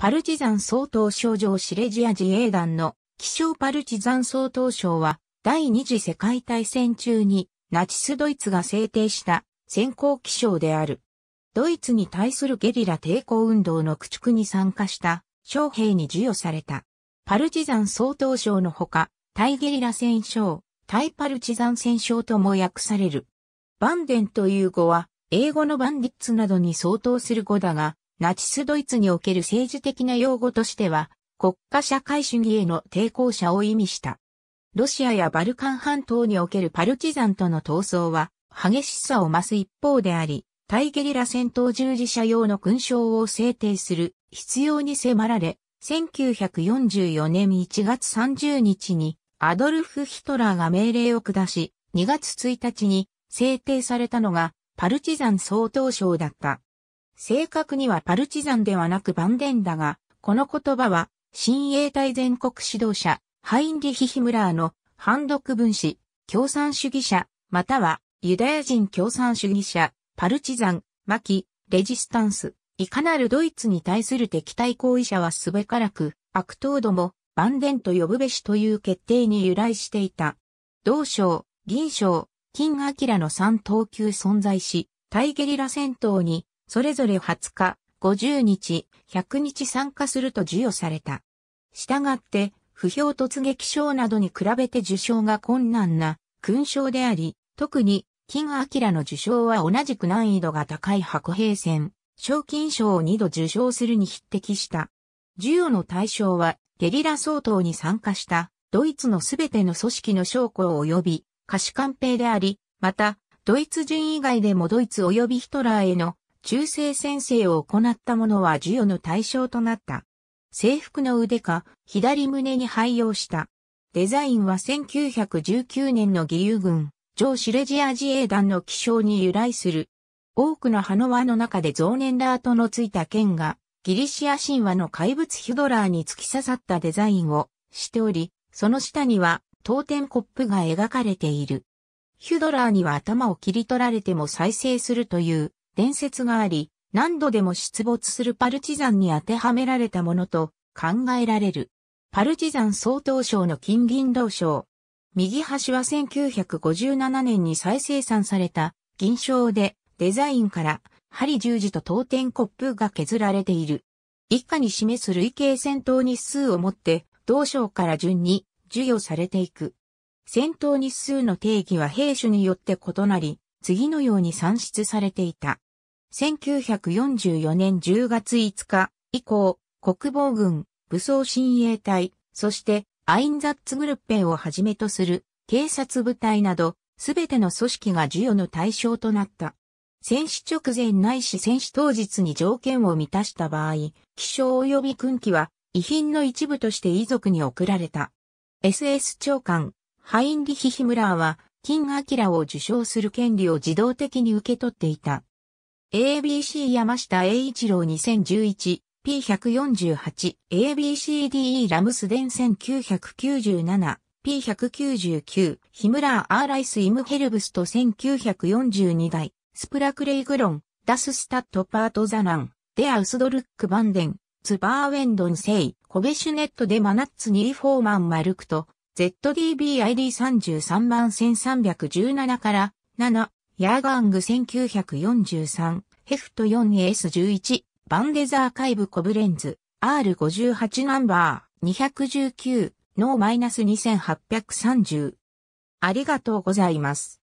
パルチザン総統省上シレジア自衛団の気象パルチザン総統省は第二次世界大戦中にナチスドイツが制定した先行気象である。ドイツに対するゲリラ抵抗運動の駆逐に参加した将兵に授与された。パルチザン総統賞のほか、対ゲリラ戦勝、対パルチザン戦勝とも訳される。バンデンという語は、英語のバンディッツなどに相当する語だが、ナチスドイツにおける政治的な用語としては、国家社会主義への抵抗者を意味した。ロシアやバルカン半島におけるパルチザンとの闘争は、激しさを増す一方であり、対ゲリラ戦闘従事者用の勲章を制定する必要に迫られ、1944年1月30日にアドルフ・ヒトラーが命令を下し、2月1日に制定されたのがパルチザン総統賞だった。正確にはパルチザンではなくバンデンだが、この言葉は、親衛隊全国指導者、ハインリヒ・ヒムラーの反独分子、共産主義者、またはユダヤ人共産主義者、パルチザン、マキ、レジスタンス、いかなるドイツに対する敵対行為者はすべからく、悪党ども、万伝と呼ぶべしという決定に由来していた。同省、銀省、金明の三等級存在し、対ゲリラ戦闘にそれぞれ20日、50日、100日参加すると授与された。したがって、不評突撃賞などに比べて受賞が困難な勲章であり、特に金明の受賞は同じく難易度が高い白兵戦、賞金賞を2度受賞するに匹敵した。授与の対象は、ゲリラ総統に参加した、ドイツのすべての組織の将校及び、可視官兵であり、また、ドイツ人以外でもドイツ及びヒトラーへの中世先生を行った者は授与の対象となった。制服の腕か左胸に配用した。デザインは1919年の義勇軍、上シレジア自衛団の気象に由来する。多くの花輪の中で増年ラートのついた剣が、ギリシア神話の怪物ヒュドラーに突き刺さったデザインをしており、その下には、当店コップが描かれている。ヒュドラーには頭を切り取られても再生するという伝説があり、何度でも出没するパルチザンに当てはめられたものと考えられる。パルチザン総統賞の金銀銅賞。右端は1957年に再生産された銀賞でデザインから針十字と当店コップが削られている。以下に示す累計戦闘日数をもって同賞から順に授与されていく。戦闘日数の定義は兵種によって異なり、次のように算出されていた。1944年10月5日以降、国防軍、武装親衛隊、そしてアインザッツグルッペンをはじめとする警察部隊など、すべての組織が授与の対象となった。戦死直前ないし戦死当日に条件を満たした場合、気象及び訓記は遺品の一部として遺族に送られた。SS 長官、ハインリヒ・ヒムラーは、金明を受賞する権利を自動的に受け取っていた。ABC 山下栄一郎 2011P148、ABCDE ラムスデン1997、P199、ヒムラー・アーライス・イム・ヘルブスト1942代、スプラクレイグロン、ダス・スタット・パート・ザ・ラン、デア・ウスドルック・バンデン、ツバーウェンドン・セイ、コベシュネット・デ・マナッツ・ニー・フォーマン・マルクト、ZDBID33 万1317から、7、ヤーガング1943、ヘフト 4S11、バンデザーカイブコブレンズ、R58 ナンバー219、ノー -2830。ありがとうございます。